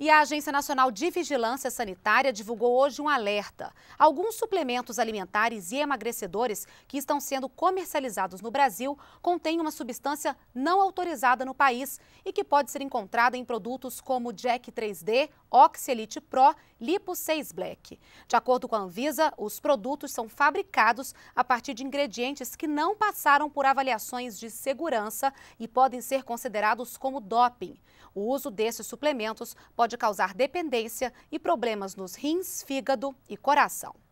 E a Agência Nacional de Vigilância Sanitária divulgou hoje um alerta. Alguns suplementos alimentares e emagrecedores que estão sendo comercializados no Brasil contêm uma substância não autorizada no país e que pode ser encontrada em produtos como Jack 3D, Oxelite Pro Lipo 6 Black. De acordo com a Anvisa, os produtos são fabricados a partir de ingredientes que não passaram por avaliações de segurança e podem ser considerados como doping. O uso desses suplementos pode causar dependência e problemas nos rins, fígado e coração.